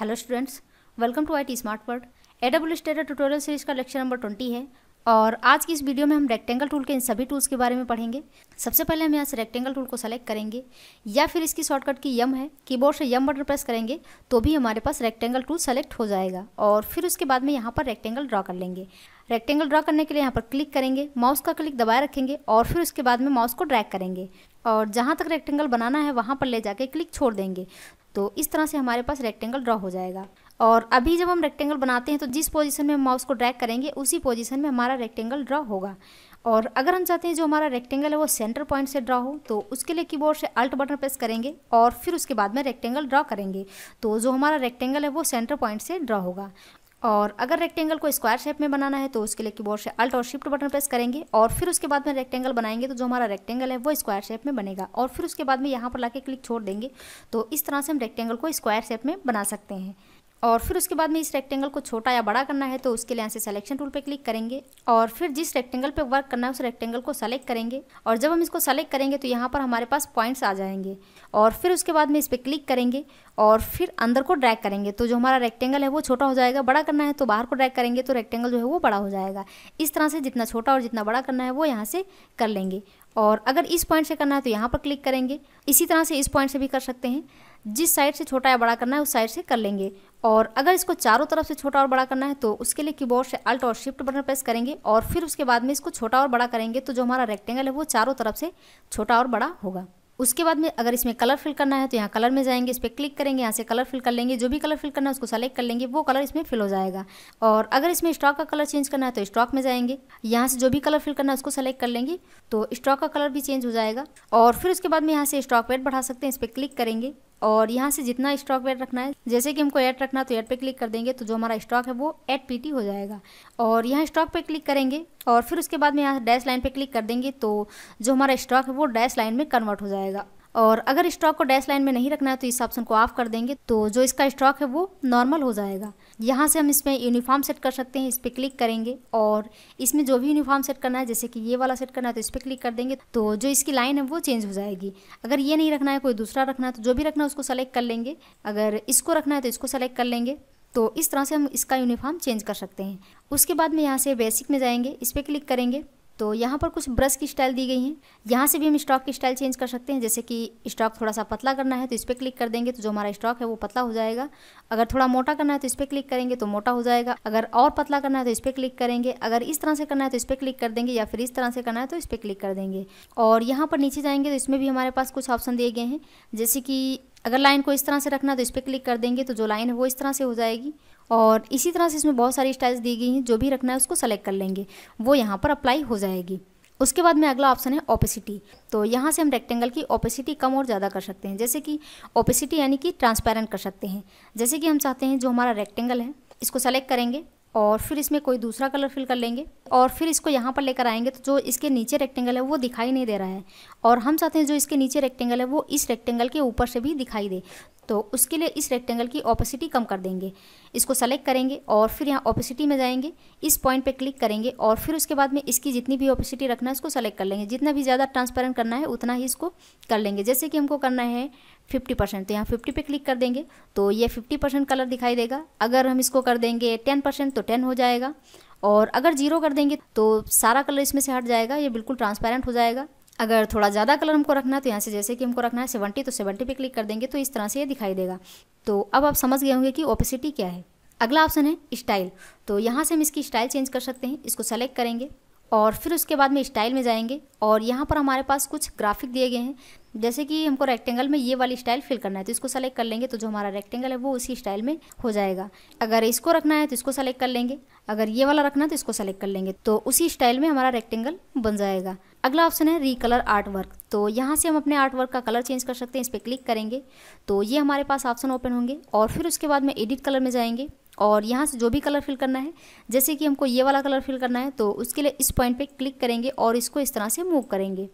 hello students welcome to IT smart word A W S data tutorial series का lecture number twenty है और आज की इस वीडियो में हम रेक्टेंगल टूल के इन सभी टूल्स के बारे में पढ़ेंगे सबसे पहले हम यहाँ से रेक्टेंगल टूल को सेलेक्ट करेंगे या फिर इसकी शॉर्टकट की यम है कीबोर्ड से यम बटन प्रेस करेंगे तो भी हमारे पास रेक्टेंगल टूल सेलेक्ट हो जाएगा और फिर उसके बाद में यहाँ पर रेक्टेंगल ड्रा कर लेंगे रेक्टेंगल ड्रा करने के लिए यहाँ पर क्लिक करेंगे माउस का क्लिक दबाए रखेंगे और फिर उसके बाद में माउस को ड्रैग करेंगे और जहाँ तक रेक्टेंगल बनाना है वहाँ पर ले जाके क्लिक छोड़ देंगे तो इस तरह से हमारे पास रेक्टेंगल ड्रॉ हो जाएगा और अभी जब हम रेक्टेंगल बनाते हैं तो जिस पोजीशन में हम माउस को ड्रैग करेंगे उसी पोजीशन में हमारा रेक्टेंगल ड्रॉ होगा और अगर हम चाहते हैं जो हमारा रेक्टेंगल है वो सेंटर पॉइंट से ड्रॉ हो तो उसके लिए कीबोर्ड से अल्ट बटन प्रेस करेंगे और फिर उसके बाद में रेक्टेंगल ड्रॉ करेंगे तो जो हमारा रेक्टेंगल है वो सेंटर पॉइंट से ड्रॉ होगा और अगर रेक्टेंगल को स्क्वायर शेप में बनाना है तो उसके लिए कीबोर्ड से अल्ट और शिफ्ट बटन प्रेस करेंगे और फिर उसके बाद में रेक्टेंगल बनाएंगे तो जो हमारा रेक्टेंगल है वो स्क्वायर शेप में बनेगा और फिर उसके बाद में यहाँ पर लाके क्लिक छोड़ देंगे तो इस तरह से हम रेक्टेंगल को स्क्वायर शेप में बना सकते हैं और फिर उसके बाद में इस रेक्टेंगल को छोटा या बड़ा करना है तो उसके लिए यहाँ से सिलेक्शन टूल पे क्लिक करेंगे और फिर जिस रेक्टेंगल पे वर्क करना है उस रेक्टेंगल को सेलेक्ट करेंगे और जब हम इसको सेलेक्ट करेंगे तो यहाँ पर हमारे पास पॉइंट्स आ जाएंगे और फिर उसके बाद में इस पर क्लिक करेंगे और फिर अंदर को ड्रैग करेंगे तो जो हमारा रेक्टेंगल है वो छोटा हो जाएगा बड़ा करना है तो बाहर को ड्रैग करेंगे तो रेक्टेंगल जो है वो बड़ा हो जाएगा इस तरह से जितना छोटा और जितना बड़ा करना है वो यहाँ से कर लेंगे और अगर इस पॉइंट से करना है तो यहाँ पर क्लिक करेंगे इसी तरह से इस पॉइंट से भी कर सकते हैं जिस साइड से छोटा या बड़ा करना है उस साइड से कर लेंगे और अगर इसको चारों तरफ से छोटा और बड़ा करना है तो उसके लिए कीबोर्ड से अल्ट और शिफ्ट बटन प्रेस करेंगे और फिर उसके बाद में इसको छोटा और बड़ा करेंगे तो जो हमारा रेक्टेंगल है वो चारों तरफ से छोटा और बड़ा होगा उसके बाद में अगर इसमें कलर फिल करना है तो यहाँ कलर में जाएंगे इस पर क्लिक करेंगे यहाँ से कलर फिल कर लेंगे जो भी कलर फिल करना है उसको सेलेक्ट कर लेंगे वो कलर इसमें फिल हो जाएगा और अगर इसमें स्टॉक का कलर चेंज करना है तो स्टॉक में जाएंगे यहाँ से जो भी कलर फिल करना है उसको सेलेक्ट कर लेंगे तो स्टॉक का कलर भी चेंज हो जाएगा और फिर उसके बाद में यहाँ से स्टॉक वेट बढ़ा सकते हैं इस पर क्लिक करेंगे और यहाँ से जितना स्टॉक वेट रखना है जैसे कि हमको ऐड रखना है तो ऐड पे क्लिक कर देंगे तो जो हमारा स्टॉक है वो ऐड पीटी हो जाएगा और यहाँ स्टॉक पे क्लिक करेंगे और फिर उसके बाद में यहाँ डैश लाइन पे क्लिक कर देंगे तो जो हमारा स्टॉक है वो डैश लाइन में कन्वर्ट हो जाएगा और अगर स्टॉक को डैश लाइन में नहीं रखना है तो इस ऑप्शन को ऑफ कर देंगे तो जो इसका स्टॉक है वो नॉर्मल हो जाएगा यहाँ से हम इसमें यूनिफॉर्म सेट कर सकते हैं इस पर क्लिक करेंगे और इसमें जो भी यूनिफॉर्म सेट करना है जैसे कि ये वाला सेट करना है तो इस पर क्लिक कर देंगे तो जो इसकी लाइन है वो चेंज हो जाएगी अगर ये नहीं रखना है कोई दूसरा रखना है तो जो भी रखना है उसको सेलेक्ट कर लेंगे अगर इसको रखना है तो इसको सेलेक्ट कर लेंगे तो इस तरह से हम इसका यूनिफॉर्म चेंज कर सकते हैं उसके बाद में यहाँ से बेसिक में जाएंगे इस पर क्लिक करेंगे तो यहाँ पर कुछ ब्रश की स्टाइल दी गई है यहाँ से भी हम स्टॉक की स्टाइल चेंज कर सकते हैं जैसे कि स्टॉक थोड़ा सा पतला करना है तो इस पर क्लिक कर देंगे तो जो हमारा स्टॉक है वो पतला हो जाएगा अगर थोड़ा मोटा करना है तो इस पर क्लिक करेंगे तो मोटा हो जाएगा अगर और पतला करना है तो इस पर क्लिक करेंगे अगर इस तरह से करना है तो इस पर क्लिक कर देंगे या फिर इस तरह से करना है तो इस पर क्लिक कर देंगे और यहाँ पर नीचे जाएंगे तो इसमें भी हमारे पास कुछ ऑप्शन दिए गए हैं जैसे कि अगर लाइन को इस तरह से रखना है तो इस पर क्लिक कर देंगे तो जो लाइन है वो इस तरह से हो जाएगी और इसी तरह से इसमें बहुत सारी स्टाइल्स दी गई हैं जो भी रखना है उसको सेलेक्ट कर लेंगे वो यहाँ पर अप्लाई हो जाएगी उसके बाद में अगला ऑप्शन है ओपेसिटी तो यहाँ से हम रेक्टेंगल की ओपेसिटी कम और ज़्यादा कर सकते हैं जैसे कि ओपेसिटी यानी कि ट्रांसपेरेंट कर सकते हैं जैसे कि हम चाहते हैं जो हमारा रेक्टेंगल है इसको सेलेक्ट करेंगे और फिर इसमें कोई दूसरा कलर फिल कर लेंगे और फिर इसको यहाँ पर लेकर आएंगे तो जो इसके नीचे रेक्टेंगल है वो दिखाई नहीं दे रहा है और हम चाहते हैं जो इसके नीचे रेक्टेंगल है वो इस रेक्टेंगल के ऊपर से भी दिखाई दे तो उसके लिए इस रेक्टेंगल की ओपेसिटी कम कर देंगे इसको सेलेक्ट करेंगे और फिर यहाँ ऑपोसिटी में जाएंगे इस पॉइंट पे क्लिक करेंगे और फिर उसके बाद में इसकी जितनी भी ऑपोसिटी रखना है उसको सेलेक्ट कर लेंगे जितना भी ज़्यादा ट्रांसपेरेंट करना है उतना ही इसको कर लेंगे जैसे कि हमको करना है फिफ्टी परसेंट तो यहाँ फिफ्टी पे क्लिक कर देंगे तो ये फिफ्टी परसेंट कलर दिखाई देगा अगर हम इसको कर देंगे टेन परसेंट तो टेन हो जाएगा और अगर जीरो कर देंगे तो सारा कलर इसमें से हट जाएगा ये बिल्कुल ट्रांसपेरेंट हो जाएगा अगर थोड़ा ज़्यादा कलर हमको रखना है तो यहाँ से जैसे कि हमको रखना है सेवेंटी तो सेवेंटी पे क्लिक कर देंगे तो इस तरह से ये दिखाई देगा तो अब आप समझ गए होंगे कि ओपेसिटी क्या है अगला ऑप्शन है स्टाइल तो यहाँ से हम इसकी स्टाइल चेंज कर सकते हैं इसको सेलेक्ट करेंगे और फिर उसके बाद में स्टाइल में जाएंगे और यहाँ पर हमारे पास कुछ ग्राफिक दिए गए हैं जैसे कि हमको रेक्टेंगल में ये वाली स्टाइल फिल करना है तो इसको सेलेक्ट कर लेंगे तो जो हमारा रेक्टेंगल है वो उसी स्टाइल में हो जाएगा अगर इसको रखना है तो इसको सेलेक्ट कर लेंगे अगर ये वाला रखना है तो इसको सेलेक्ट कर लेंगे तो उसी स्टाइल में हमारा रेक्टेंगल बन जाएगा अगला ऑप्शन है रीकलर आर्ट वर्क तो यहाँ से हम अपने आर्ट वर्क का कलर चेंज कर सकते हैं इस पर क्लिक करेंगे तो ये हमारे पास ऑप्शन ओपन होंगे और फिर उसके बाद में एडिट कलर में जाएंगे और यहाँ से जो भी कलर फिल करना है जैसे कि हमको ये वाला कलर फिल करना है तो उसके लिए इस पॉइंट पे क्लिक करेंगे और इसको इस तरह से मूव करेंगे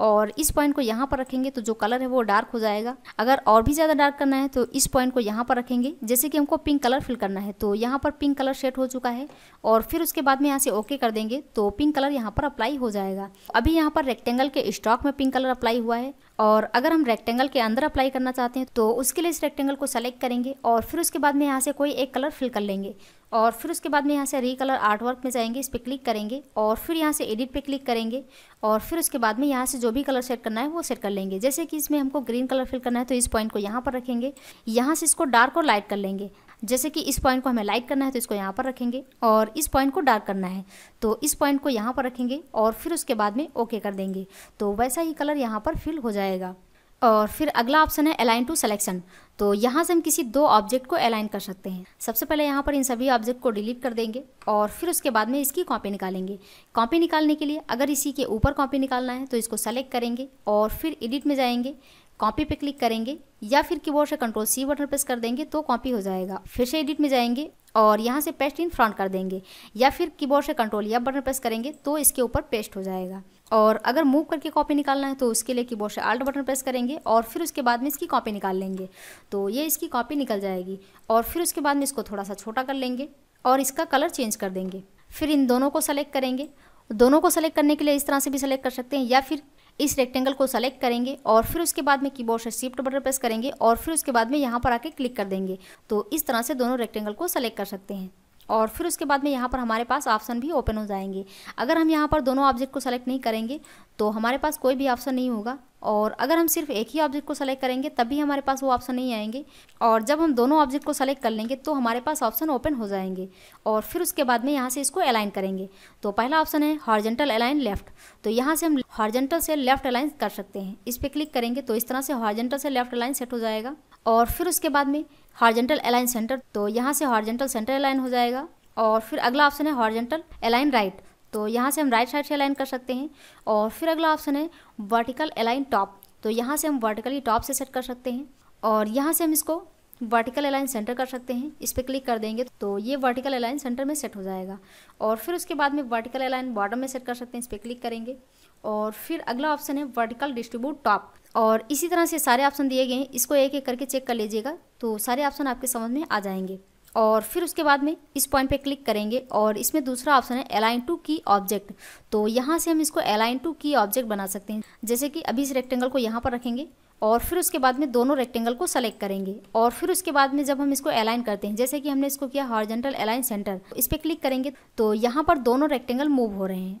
और इस पॉइंट को यहाँ पर रखेंगे तो जो कलर है वो डार्क हो जाएगा अगर और भी ज़्यादा डार्क करना है तो इस पॉइंट को यहाँ पर रखेंगे जैसे कि हमको पिंक कलर फिल करना है तो यहाँ पर पिंक कलर सेट हो चुका है और फिर उसके बाद में यहाँ से ओके कर देंगे तो पिंक कलर यहाँ पर अप्लाई हो जाएगा अभी यहाँ पर रेक्टेंगल के स्टॉक में पिंक कलर अप्लाई हुआ है और अगर हम रेक्टेंगल के अंदर अप्लाई करना चाहते हैं तो उसके लिए इस रेक्टेंगल को सेलेक्ट करेंगे और फिर उसके बाद में यहाँ से कोई एक कलर फिल कर लेंगे और फिर उसके बाद में यहाँ से कलर आर्ट वर्क में जाएंगे इस पर क्लिक करेंगे और फिर यहाँ से एडिट पे क्लिक करेंगे और फिर उसके बाद में यहाँ से जो भी कलर सेट करना है वो सेट कर लेंगे जैसे कि इसमें हमको ग्रीन कलर फिल करना है तो इस पॉइंट को यहाँ पर रखेंगे यहाँ से इसको डार्क और लाइट कर लेंगे जैसे कि इस पॉइंट को हमें लाइट करना है तो इसको यहाँ पर रखेंगे और इस पॉइंट को डार्क करना है तो इस पॉइंट को यहाँ पर रखेंगे और फिर उसके बाद में ओके कर देंगे तो वैसा ही कलर यहाँ पर फिल हो जाएगा और फिर अगला ऑप्शन है अलाइन टू सेलेक्शन तो यहाँ से हम किसी दो ऑब्जेक्ट को अलाइन कर सकते हैं सबसे पहले यहाँ पर इन सभी ऑब्जेक्ट को डिलीट कर देंगे और फिर उसके बाद में इसकी कॉपी निकालेंगे कॉपी निकालने के लिए अगर इसी के ऊपर कॉपी निकालना है तो इसको सेलेक्ट करेंगे और फिर एडिट में जाएंगे कॉपी पे क्लिक करेंगे या फिर कीबोर्ड से कंट्रोल सी बटन प्रेस कर देंगे तो कॉपी हो जाएगा फिर से एडिट में जाएंगे और यहाँ से पेस्ट इन फ्रंट कर देंगे या फिर कीबोर्ड से कंट्रोल या बटन प्रेस करेंगे तो इसके ऊपर पेस्ट हो जाएगा और अगर मूव करके कॉपी निकालना है तो उसके लिए कीबोर्ड से आल्ट बटन प्रेस करेंगे और फिर उसके बाद में इसकी कॉपी निकाल लेंगे तो ये इसकी कॉपी निकल जाएगी और फिर उसके बाद में इसको थोड़ा सा छोटा कर लेंगे और इसका कलर चेंज कर देंगे फिर इन दोनों को सेलेक्ट करेंगे दोनों को सेलेक्ट करने के लिए इस तरह से भी सेलेक्ट कर सकते हैं या फिर इस रेक्टेंगल को सेलेक्ट करेंगे और फिर उसके बाद में कीबोर्ड से शिफ्ट बटन प्रेस करेंगे और फिर उसके बाद में यहाँ पर आके क्लिक कर देंगे तो इस तरह से दोनों रेक्टेंगल को सेलेक्ट कर सकते हैं और फिर उसके बाद में यहाँ पर हमारे पास ऑप्शन भी ओपन हो जाएंगे अगर हम यहाँ पर दोनों ऑब्जेक्ट को सेलेक्ट नहीं करेंगे तो हमारे पास कोई भी ऑप्शन नहीं होगा और अगर हम सिर्फ एक ही ऑब्जेक्ट को सेलेक्ट करेंगे तभी हमारे पास वो ऑप्शन नहीं आएंगे और जब हम दोनों ऑब्जेक्ट को सेलेक्ट कर लेंगे तो हमारे पास ऑप्शन ओपन हो जाएंगे और फिर उसके बाद में यहाँ से इसको अलाइन करेंगे तो पहला ऑप्शन है हॉर्जेंटल अलाइन लेफ्ट तो यहाँ से हम हॉर्जेंटल से लेफ्ट अलाइन कर सकते हैं इस पर क्लिक करेंगे तो इस तरह से हॉर्जेंटल से लेफ्ट अलाइन सेट हो जाएगा और फिर उसके बाद में हॉर्जेंटल अलाइन सेंटर तो यहाँ से हॉर्जेंटल सेंटर अलाइन हो जाएगा और फिर अगला ऑप्शन है हॉर्जेंटल अलाइन राइट तो यहाँ से हम राइट साइड से अलाइन कर सकते हैं और फिर अगला ऑप्शन है वर्टिकल अलाइन टॉप तो यहाँ से हम वर्टिकली टॉप से सेट कर सकते हैं और यहाँ से हम इसको वर्टिकल अलाइन सेंटर कर सकते हैं इस पर क्लिक कर देंगे तो ये वर्टिकल अलाइन सेंटर में सेट हो जाएगा और फिर उसके बाद में वर्टिकल अलाइन बॉटम में सेट कर सकते हैं इस पर क्लिक करेंगे और फिर अगला ऑप्शन है वर्टिकल डिस्ट्रीब्यूट टॉप और इसी तरह से सारे ऑप्शन दिए गए हैं इसको एक एक करके चेक कर लीजिएगा तो सारे ऑप्शन आपके समझ में आ जाएंगे और फिर उसके बाद में इस पॉइंट पे क्लिक करेंगे और इसमें दूसरा ऑप्शन है अलाइन टू की ऑब्जेक्ट तो यहाँ से हम इसको अलाइन टू की ऑब्जेक्ट बना सकते हैं जैसे कि अभी इस रेक्टेंगल को यहाँ पर रखेंगे और फिर उसके बाद में दोनों रेक्टेंगल को सेलेक्ट करेंगे और फिर उसके बाद में जब हम इसको अलाइन करते हैं जैसे कि हमने इसको किया हॉर्जेंटल अलाइन सेंटर इस पर क्लिक करेंगे तो यहाँ पर दोनों रेक्टेंगल मूव हो रहे हैं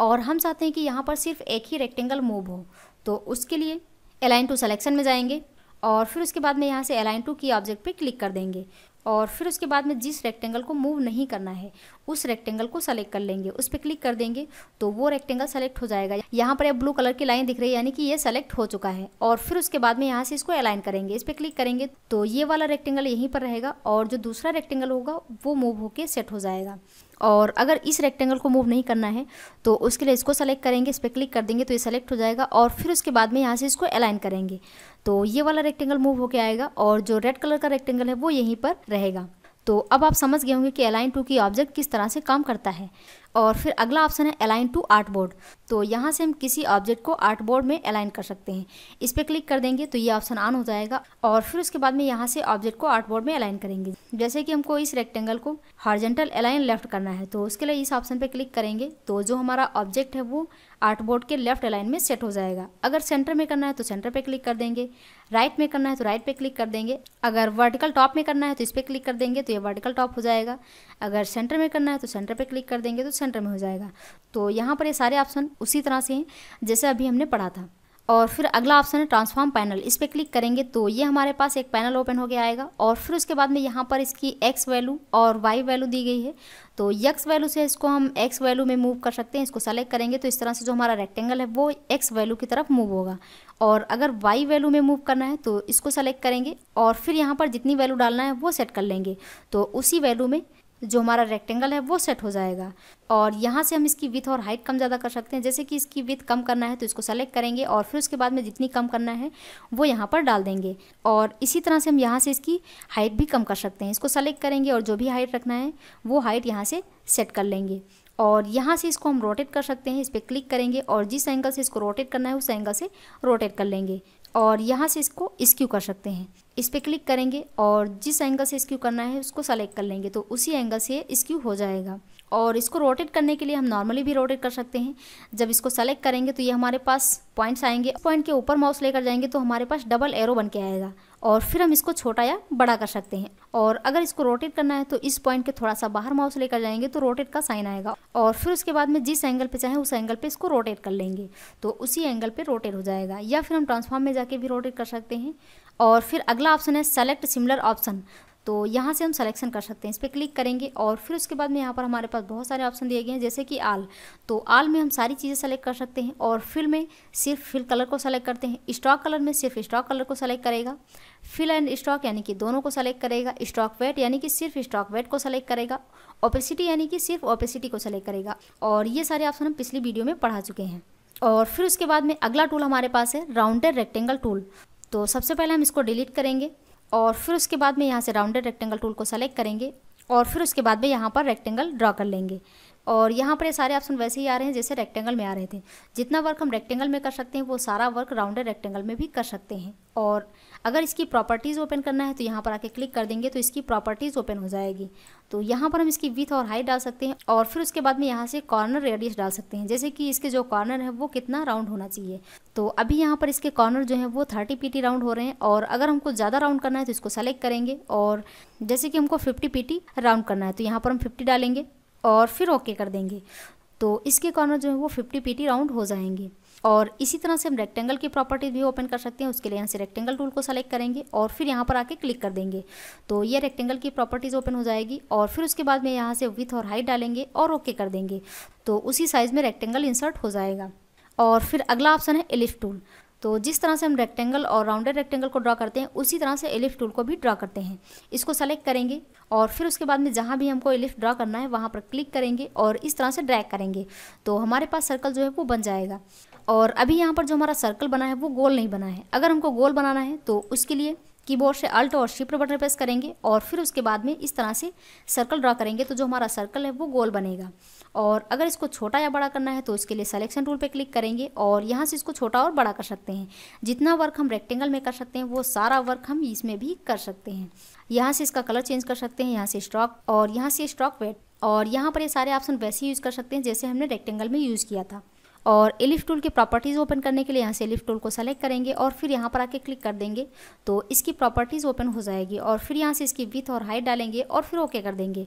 और हम चाहते हैं कि यहाँ पर सिर्फ एक ही रेक्टेंगल मूव हो तो उसके लिए अलाइन टू सेलेक्शन में जाएंगे और फिर उसके बाद में यहाँ से अलाइन टू की ऑब्जेक्ट पे क्लिक कर देंगे और फिर उसके बाद में जिस रेक्टेंगल को मूव नहीं करना है उस रेक्टेंगल को सेलेक्ट कर लेंगे उस पर क्लिक कर देंगे तो वो रेक्टेंगल सेलेक्ट हो जाएगा यहाँ पर ब्लू कलर की लाइन दिख रही है यानी कि ये सेलेक्ट हो चुका है और फिर उसके बाद में यहाँ से इसको अलाइन करेंगे इस पर क्लिक करेंगे तो ये वाला रेक्टेंगल यहीं पर रहेगा और जो दूसरा रेक्टेंगल होगा वो मूव होकर सेट हो जाएगा और अगर इस रेक्टेंगल को मूव नहीं करना है तो उसके लिए इसको सेलेक्ट करेंगे इस पर क्लिक कर देंगे तो ये सेलेक्ट हो जाएगा और फिर उसके बाद में यहाँ से इसको अलाइन करेंगे तो ये वाला रेक्टेंगल मूव होके आएगा और जो रेड कलर का रेक्टेंगल है वो यहीं पर रहेगा तो अब आप समझ गए होंगे कि अलाइन टू की ऑब्जेक्ट किस तरह से काम करता है और फिर अगला ऑप्शन है अलाइन टू आर्ट बोर्ड तो यहाँ से हम किसी ऑब्जेक्ट को आर्ट बोर्ड में अलाइन कर सकते हैं इस पर क्लिक कर देंगे तो ये ऑप्शन ऑन हो जाएगा और फिर उसके बाद में यहाँ से ऑब्जेक्ट को आर्ट बोर्ड में अलाइन करेंगे जैसे कि हमको इस रेक्टेंगल को हॉर्जेंटल अलाइन लेफ्ट करना है तो उसके लिए इस ऑप्शन पर क्लिक करेंगे तो जो हमारा ऑब्जेक्ट है वो आर्ट बोर्ड के लेफ्ट अलाइन में सेट हो जाएगा अगर सेंटर में करना है तो सेंटर पर क्लिक कर देंगे राइट में करना है तो राइट पे क्लिक कर देंगे अगर वर्टिकल टॉप में करना है तो इस पर क्लिक कर देंगे तो ये वर्टिकल टॉप हो जाएगा अगर सेंटर में करना है तो सेंटर पे क्लिक कर देंगे तो सेंटर में हो जाएगा तो यहाँ पर ये सारे ऑप्शन उसी तरह से हैं जैसे अभी हमने पढ़ा था और फिर अगला ऑप्शन है ट्रांसफॉर्म पैनल इस पर क्लिक करेंगे तो ये हमारे पास एक पैनल ओपन हो गया आएगा और फिर उसके बाद में यहाँ पर इसकी एक्स वैल्यू और वाई वैल्यू दी गई है तो यक्स वैल्यू से इसको हम एक्स वैल्यू में मूव कर सकते हैं इसको सेलेक्ट करेंगे तो इस तरह से जो हमारा रेक्टेंगल है वो एक्स वैल्यू की तरफ मूव होगा और अगर वाई वैल्यू में मूव करना है तो इसको सेलेक्ट करेंगे और फिर यहाँ पर जितनी वैल्यू डालना है वो सेट कर लेंगे तो उसी वैल्यू में जो हमारा रेक्टेंगल है वो सेट हो जाएगा और यहाँ से हम इसकी विथ और हाइट कम ज़्यादा कर सकते हैं जैसे कि इसकी विथ कम करना है तो इसको सेलेक्ट करेंगे और फिर उसके बाद में जितनी कम करना है वो यहाँ पर डाल देंगे और इसी तरह से हम यहाँ से इसकी हाइट भी कम कर सकते हैं इसको सेलेक्ट करेंगे और जो भी हाइट रखना है वो हाइट यहाँ से सेट कर लेंगे और यहाँ से इसको हम रोटेट कर सकते हैं इस पर क्लिक करेंगे और जिस एंगल से इसको रोटेट करना है उस एंगल से रोटेट कर लेंगे और यहाँ से इसको स्क्यू कर सकते हैं इस पर क्लिक करेंगे और जिस एंगल से स्क्यू करना है उसको सेलेक्ट कर लेंगे तो उसी एंगल से स्क्यू हो जाएगा और इसको रोटेट करने के लिए हम नॉर्मली भी रोटेट कर सकते हैं जब इसको सेलेक्ट करेंगे तो ये हमारे पास पॉइंट्स आएंगे पॉइंट के ऊपर माउस लेकर जाएंगे तो हमारे पास डबल एरो बन के आएगा और फिर हम इसको छोटा या बड़ा कर सकते हैं और अगर इसको रोटेट करना है तो इस पॉइंट के थोड़ा सा बाहर माउस लेकर जाएंगे तो रोटेट का साइन आएगा और फिर उसके बाद में जिस एंगल पे चाहे उस एंगल पे इसको रोटेट कर लेंगे तो उसी एंगल पे रोटेट हो जाएगा या फिर हम ट्रांसफॉर्म में जाके भी रोटेट कर सकते हैं और फिर अगला ऑप्शन है सेलेक्ट सिमिलर ऑप्शन तो यहाँ से हम सिलेक्शन कर सकते हैं इस पर क्लिक करेंगे और फिर उसके बाद में यहाँ पर हमारे पास बहुत सारे ऑप्शन दिए गए हैं जैसे कि आल तो आल में हम सारी चीज़ें सेलेक्ट कर सकते हैं और फिल में सिर्फ फिल कलर को सेलेक्ट करते हैं स्टॉक कलर में सिर्फ स्टॉक कलर को सेलेक्ट करेगा फिल एंड स्टॉक यानी कि दोनों को सेलेक्ट करेगा स्टॉक वेट यानी कि सिर्फ स्टॉक वेट को सेलेक्ट करेगा ओपेसिटी यानी कि सिर्फ ओपेसिटी को सेलेक्ट करेगा और ये सारे ऑप्शन हम पिछली वीडियो में पढ़ा चुके हैं और फिर उसके बाद में अगला टूल हमारे पास है राउंडेड रेक्टेंगल टूल तो सबसे पहले हम इसको डिलीट करेंगे और फिर उसके बाद में यहाँ से राउंडेड रेक्टेंगल टूल को सेलेक्ट करेंगे और फिर उसके बाद में यहाँ पर रेक्टेंगल ड्रॉ कर लेंगे और यहाँ पर ये सारे ऑप्शन वैसे ही आ रहे हैं जैसे रेक्टेंगल में आ रहे थे जितना वर्क हम रेक्टेंगल में कर सकते हैं वो सारा वर्क राउंडेड रेक्टेंगल में भी कर सकते हैं और अगर इसकी प्रॉपर्टीज़ ओपन करना है तो यहाँ पर आके क्लिक कर देंगे तो इसकी प्रॉपर्टीज़ ओपन हो जाएगी तो यहाँ पर हम इसकी विथ और हाइट डाल सकते हैं और फिर उसके बाद में यहाँ से कॉर्नर रेडियस डाल सकते हैं जैसे कि इसके जो कॉर्नर है वो कितना राउंड होना चाहिए तो अभी यहाँ पर इसके कॉर्नर जो है वो थर्टी पी राउंड हो रहे हैं और अगर हमको ज़्यादा राउंड करना है तो इसको सेलेक्ट करेंगे और जैसे कि हमको फिफ्टी पी राउंड करना है तो यहाँ पर हम फिफ्टी डालेंगे और फिर ओके कर देंगे तो इसके कॉर्नर जो है वो फिफ्टी पीटी राउंड हो जाएंगे और इसी तरह से हम रेक्टेंगल की प्रॉपर्टीज भी ओपन कर सकते हैं उसके लिए यहाँ से रेक्टेंगल टूल को सेलेक्ट करेंगे और फिर यहाँ पर आके क्लिक कर देंगे तो ये रेक्टेंगल की प्रॉपर्टीज़ ओपन हो जाएगी और फिर उसके बाद में यहाँ से विथ और हाइट डालेंगे और ओके कर देंगे तो उसी साइज़ में रेक्टेंगल इंसर्ट हो जाएगा और फिर अगला ऑप्शन है एलिफ टूल तो जिस तरह से हम रेक्टेंगल और राउंडेड रेक्टेंगल को ड्रा करते हैं उसी तरह से एलिफ टूल को भी ड्रा करते हैं इसको सेलेक्ट करेंगे और फिर उसके बाद में जहाँ भी हमको एलिफ ड्रा करना है वहाँ पर क्लिक करेंगे और इस तरह से ड्रैक करेंगे तो हमारे पास सर्कल जो है वो बन जाएगा और अभी यहाँ पर जो हमारा सर्कल बना है वो गोल नहीं बना है अगर हमको गोल बनाना है तो उसके लिए कीबोर्ड से अल्ट और शिफ्ट बटन प्रेस करेंगे और फिर उसके बाद में इस तरह से सर्कल ड्रा करेंगे तो जो हमारा सर्कल है वो गोल बनेगा और अगर इसको छोटा या बड़ा करना है तो इसके लिए सलेक्शन टूल पर क्लिक करेंगे और यहाँ से इसको छोटा और बड़ा कर सकते हैं जितना वर्क हम रेक्टेंगल में कर सकते हैं वो सारा वर्क हम इसमें भी कर सकते हैं यहाँ से इसका कलर चेंज कर सकते हैं यहाँ से स्ट्रॉक और यहाँ से स्ट्रॉक वेट और यहाँ पर ये सारे ऑप्शन वैसे यूज़ कर सकते हैं जैसे हमने रेक्टेंगल में यूज़ किया था और एलिफ टूल की प्रॉपर्टीज़ ओपन करने के लिए यहाँ से एलिफ टूल को सेलेक्ट करेंगे और फिर यहाँ पर आके क्लिक कर देंगे तो इसकी प्रॉपर्टीज़ ओपन हो जाएगी और फिर यहाँ से इसकी विथ और हाइट डालेंगे और फिर ओके कर देंगे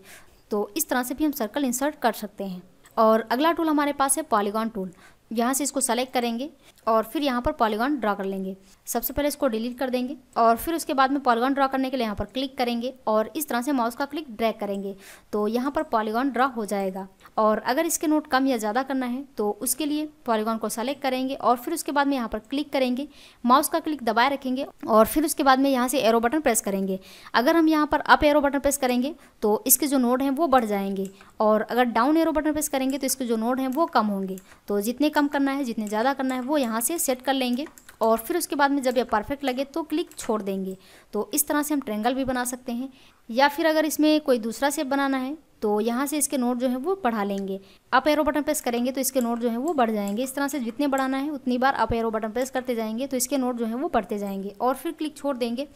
तो इस तरह से भी हम सर्कल इंसर्ट कर सकते हैं और अगला टूल हमारे पास है पॉलीगॉन टूल यहाँ से इसको सेलेक्ट करेंगे और फिर यहाँ पर पॉलीगॉन ड्रा कर लेंगे सबसे पहले इसको डिलीट कर देंगे और फिर उसके बाद में पॉलीगॉन ड्रा करने के लिए यहाँ पर क्लिक करेंगे और इस तरह से माउस का क्लिक ड्रैग करेंगे तो यहाँ पर पॉलीगॉन ड्रा हो जाएगा और अगर इसके नोट कम या ज़्यादा करना है तो उसके लिए पॉलीगॉन को सेलेक्ट करेंगे और फिर उसके बाद में यहाँ पर क्लिक करेंगे माउस का क्लिक दबाए रखेंगे और फिर उसके बाद में यहाँ से एरो बटन प्रेस करेंगे अगर हम यहाँ पर अप एरो बटन प्रेस करेंगे तो इसके जो नोड हैं वो बढ़ जाएंगे और अगर डाउन एरो बटन प्रेस करेंगे तो इसके जो नोड हैं वो कम होंगे तो जितने कम करना है जितने ज़्यादा करना है वो यहाँ से सेट कर लेंगे और फिर उसके बाद में जब ये परफेक्ट लगे तो क्लिक छोड़ देंगे तो इस तरह से हम ट्रेंगल भी बना सकते हैं या फिर अगर इसमें कोई दूसरा शेप बनाना है तो यहाँ से इसके नोट जो है वो बढ़ा लेंगे आप एरो बटन प्रेस करेंगे तो इसके नोट जो है वो बढ़ जाएंगे इस तरह से जितने बढ़ाना है उतनी बार आप एरो बटन प्रेस करते जाएंगे तो इसके नोट जो है वो बढ़ते जाएंगे और फिर क्लिक छोड़ देंगे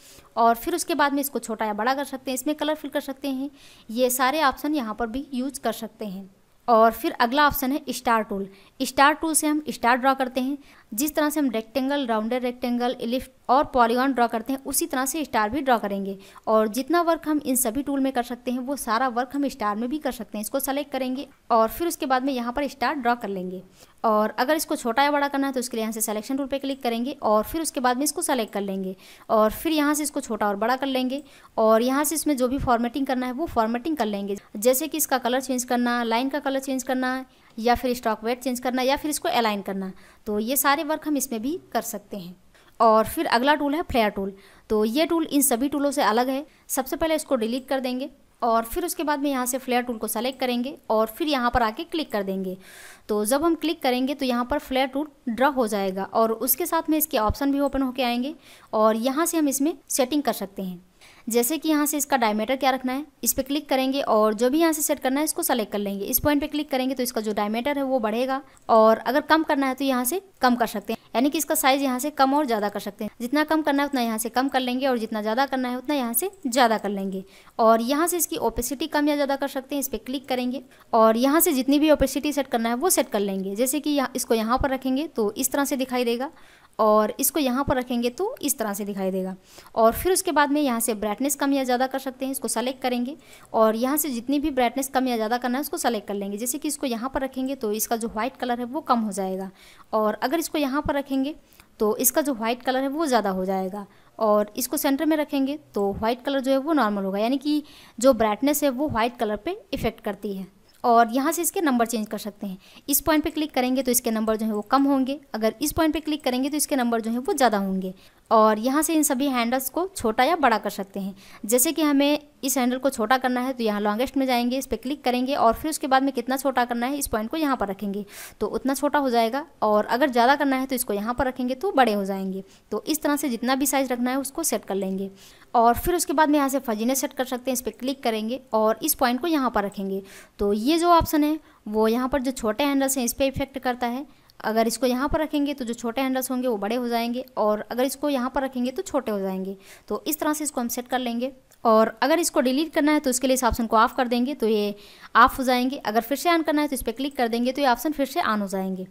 और फिर उसके बाद में इसको छोटा या बड़ा कर सकते हैं इसमें कलर फिल कर सकते हैं ये सारे ऑप्शन यहाँ पर भी यूज कर सकते हैं और फिर अगला ऑप्शन है स्टार टूल स्टार टूल से हम स्टार ड्रा करते हैं जिस तरह से हम रेक्टेंगल राउंडर रेक्टेंगल इलिफ और पॉलीगॉन ड्रॉ करते हैं उसी तरह से स्टार भी ड्रॉ करेंगे और जितना वर्क हम इन सभी टूल में कर सकते हैं वो सारा वर्क हम स्टार में भी कर सकते हैं इसको सेलेक्ट करेंगे और फिर उसके बाद में यहाँ पर स्टार ड्रॉ कर लेंगे और अगर इसको छोटा या बड़ा करना है तो उसके लिए यहाँ से सेलेक्शन टूल पर क्लिक करेंगे और फिर उसके बाद में इसको सेलेक्ट कर लेंगे और फिर यहाँ से इसको छोटा और बड़ा कर लेंगे और यहाँ से इसमें जो भी फॉर्मेटिंग करना है वो फॉर्मेटिंग कर लेंगे जैसे कि इसका कलर चेंज करना लाइन का कलर चेंज करना या फिर स्टॉक वेट चेंज करना या फिर इसको अलाइन करना तो ये सारे वर्क हम इसमें भी कर सकते हैं और फिर अगला टूल है फ्लेयर टूल तो ये टूल इन सभी टूलों से अलग है सबसे पहले इसको डिलीट कर देंगे और फिर उसके बाद में यहाँ से फ्लेयर टूल को सेलेक्ट करेंगे और फिर यहाँ पर आके क्लिक कर देंगे तो जब हम क्लिक करेंगे तो यहाँ पर फ्लेयर टूल ड्रा हो जाएगा और उसके साथ में इसके ऑप्शन भी ओपन होके आएंगे और यहाँ से हम इसमें सेटिंग कर सकते हैं जैसे कि यहाँ से इसका डायमीटर क्या रखना है इस पर क्लिक करेंगे और जो भी यहाँ से सेट करना है इसको सेलेक्ट कर लेंगे इस पॉइंट पे क्लिक करेंगे तो इसका जो डायमीटर है वो बढ़ेगा और अगर कम करना है तो यहाँ से कम कर सकते हैं यानी कि इसका साइज यहाँ से कम और ज़्यादा कर सकते हैं जितना कम करना है उतना यहाँ से कम कर लेंगे और जितना ज़्यादा करना है उतना यहाँ से ज़्यादा कर लेंगे और यहाँ से इसकी ओपेसिटी कम या ज़्यादा कर सकते हैं इस पर क्लिक करेंगे और यहाँ से जितनी भी ओपेसिटी सेट करना है वो सेट कर लेंगे जैसे कि इसको यहाँ पर रखेंगे तो इस तरह से दिखाई देगा और इसको यहाँ पर रखेंगे तो इस तरह से दिखाई देगा और फिर उसके बाद में यहाँ से ब्राइटनेस कम या ज़्यादा कर सकते हैं इसको सेलेक्ट करेंगे और यहाँ से जितनी भी ब्राइटनेस कम या ज़्यादा करना है उसको सेलेक्ट कर लेंगे जैसे कि इसको यहाँ पर रखेंगे तो इसका जो व्हाइट कलर है वो कम हो जाएगा और अगर इसको यहाँ पर रखेंगे तो इसका जो व्हाइट कलर है वो ज़्यादा हो जाएगा और इसको सेंटर में रखेंगे तो व्हाइट कलर जो है वो नॉर्मल होगा यानी कि जो ब्राइटनेस है वो व्हाइट कलर पर इफ़ेक्ट करती है और यहाँ से इसके नंबर चेंज कर सकते हैं इस पॉइंट पे क्लिक करेंगे तो इसके नंबर जो है वो कम होंगे अगर इस पॉइंट पे क्लिक करेंगे तो इसके नंबर जो है वो ज़्यादा होंगे और यहाँ से इन सभी हैंडल्स को छोटा या बड़ा कर सकते हैं जैसे कि हमें इस हैंडल को छोटा करना है तो यहाँ लॉन्गेस्ट में जाएंगे इस पर क्लिक करेंगे और फिर उसके बाद में कितना छोटा करना है इस पॉइंट को यहाँ पर रखेंगे तो उतना छोटा हो जाएगा और अगर ज़्यादा करना है तो इसको यहाँ पर रखेंगे तो बड़े हो जाएंगे तो इस तरह से जितना भी साइज़ रखना है उसको सेट कर लेंगे और फिर उसके बाद में यहाँ से फजीने सेट कर सकते हैं इस पर क्लिक करेंगे और इस पॉइंट को यहाँ पर रखेंगे तो ये जो ऑप्शन है वो यहाँ पर जो छोटे हैंडल्स हैं इस पर इफेक्ट करता है अगर इसको यहाँ पर रखेंगे तो जो छोटे हैंडल्स होंगे वो बड़े हो जाएंगे और अगर इसको यहाँ पर रखेंगे तो छोटे हो जाएंगे तो इस तरह से इसको हम सेट कर लेंगे और अगर इसको डिलीट करना है तो इसके लिए इस ऑप्शन को ऑफ़ कर देंगे तो ये ऑफ़ हो जाएंगे अगर फिर से ऑन करना है तो इस पर क्लिक कर देंगे तो ये ऑप्शन फिर से ऑन हो जाएंगे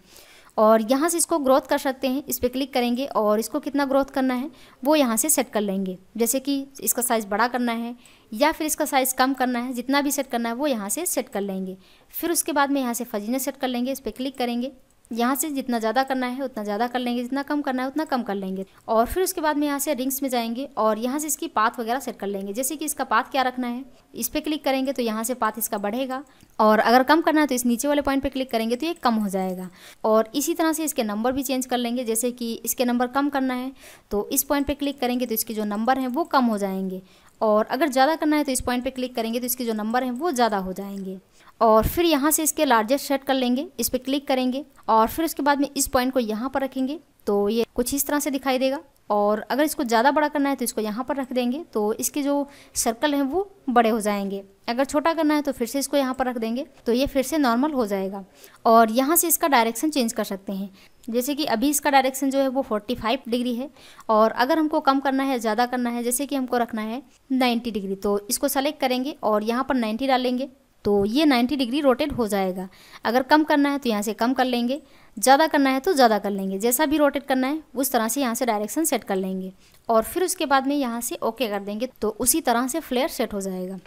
और यहाँ से इसको ग्रोथ कर सकते हैं इस पर क्लिक करेंगे और इसको कितना ग्रोथ करना है वो यहाँ से सेट कर लेंगे जैसे कि इसका साइज़ बड़ा करना है या फिर इसका साइज़ कम करना है जितना भी सेट करना है वो यहाँ से सेट कर लेंगे फिर उसके बाद में यहाँ से फजीना सेट कर लेंगे इस पर क्लिक करेंगे यहाँ से जितना ज़्यादा करना है उतना ज़्यादा कर लेंगे जितना कम करना है उतना कम कर लेंगे और फिर उसके बाद में यहाँ से रिंग्स में जाएंगे और यहाँ से इसकी पाथ वगैरह सेट कर लेंगे जैसे कि इसका पाथ क्या रखना है इस पर क्लिक करेंगे तो यहाँ से पाथ इसका बढ़ेगा और अगर कम करना है तो इस नीचे वाले पॉइंट पर क्लिक करेंगे तो ये कम हो जाएगा और इसी तरह से इसके नंबर भी चेंज कर लेंगे जैसे कि इसके नंबर कम करना है तो इस पॉइंट पर क्लिक करेंगे तो इसके जो नंबर हैं वो कम हो जाएंगे और अगर ज़्यादा करना है तो इस पॉइंट पर क्लिक करेंगे तो इसके जो नंबर हैं वो ज़्यादा हो जाएंगे और फिर यहाँ से इसके लार्जेस्ट सेट कर लेंगे इस पर क्लिक करेंगे और फिर उसके बाद में इस पॉइंट को यहाँ पर रखेंगे तो ये कुछ इस तरह से दिखाई देगा और अगर इसको ज़्यादा बड़ा करना है तो इसको यहाँ पर रख देंगे तो इसके जो सर्कल हैं वो बड़े हो जाएंगे अगर छोटा करना है तो फिर से इसको यहाँ पर रख देंगे तो ये फिर से नॉर्मल हो जाएगा और यहाँ से इसका डायरेक्शन चेंज कर सकते हैं जैसे कि अभी इसका डायरेक्शन जो है वो 45 डिग्री है और अगर हमको कम करना है ज़्यादा करना है जैसे कि हमको रखना है 90 डिग्री तो इसको सेलेक्ट करेंगे और यहाँ पर 90 डालेंगे तो ये 90 डिग्री रोटेट हो जाएगा अगर कम करना है तो यहाँ से कम कर लेंगे ज़्यादा करना है तो ज़्यादा कर लेंगे जैसा भी रोटेट करना है उस तरह से यहाँ से डायरेक्शन सेट कर लेंगे और फिर उसके बाद में यहाँ से ओके कर देंगे तो उसी तरह से फ्लेयर सेट हो जाएगा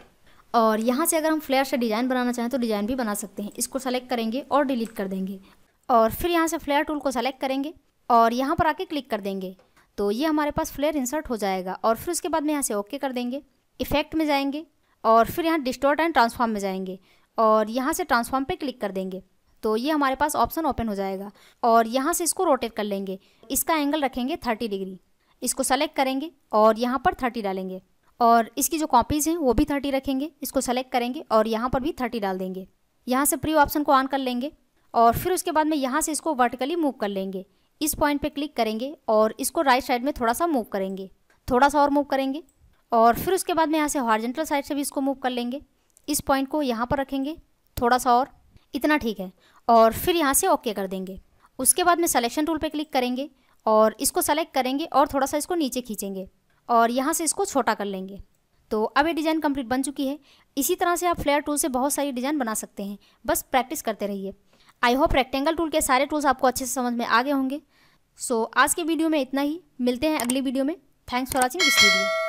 और यहाँ से अगर हम फ्लेयर से डिज़ाइन बनाना चाहें तो डिज़ाइन भी बना सकते हैं इसको सेलेक्ट करेंगे और डिलीट कर देंगे और फिर यहाँ से फ्लेयर टूल को सेलेक्ट करेंगे और यहाँ पर आके क्लिक कर देंगे तो ये हमारे पास फ्लेयर इंसर्ट हो जाएगा और फिर उसके बाद में यहाँ से ओके कर देंगे इफेक्ट में जाएंगे और फिर यहाँ डिस्टोर्ट एंड ट्रांसफॉर्म में जाएंगे और यहाँ से ट्रांसफॉर्म पे क्लिक कर देंगे तो ये हमारे पास ऑप्शन ओपन हो जाएगा और यहाँ से इसको रोटेट कर लेंगे इसका एंगल रखेंगे थर्टी डिग्री इसको सेलेक्ट करेंगे और यहाँ पर थर्टी डालेंगे और इसकी जो कॉपीज़ हैं वो भी थर्टी रखेंगे इसको सेलेक्ट करेंगे और यहाँ पर भी थर्टी डाल देंगे यहाँ से प्री ऑप्शन को ऑन कर लेंगे और फिर उसके बाद में यहाँ से इसको वर्टिकली मूव कर लेंगे इस पॉइंट पे क्लिक करेंगे और इसको राइट साइड में थोड़ा सा मूव करेंगे थोड़ा सा और मूव करेंगे और फिर उसके बाद में यहाँ से हॉर्जेंटल साइड से भी इसको मूव कर लेंगे इस पॉइंट को यहाँ पर रखेंगे थोड़ा सा और इतना ठीक है और फिर यहाँ से ओके कर देंगे उसके बाद में सलेक्शन टूल पर क्लिक करेंगे और इसको सेलेक्ट करेंगे और थोड़ा सा इसको नीचे खींचेंगे और यहाँ से इसको छोटा कर लेंगे तो अब ये डिज़ाइन कंप्लीट बन चुकी है इसी तरह से आप फ्लेयर टूल से बहुत सारी डिज़ाइन बना सकते हैं बस प्रैक्टिस करते रहिए आई होप रेक्टेंगल टूल के सारे टूल्स आपको अच्छे से समझ में आ गए होंगे सो so, आज के वीडियो में इतना ही मिलते हैं अगली वीडियो में thanks for watching this video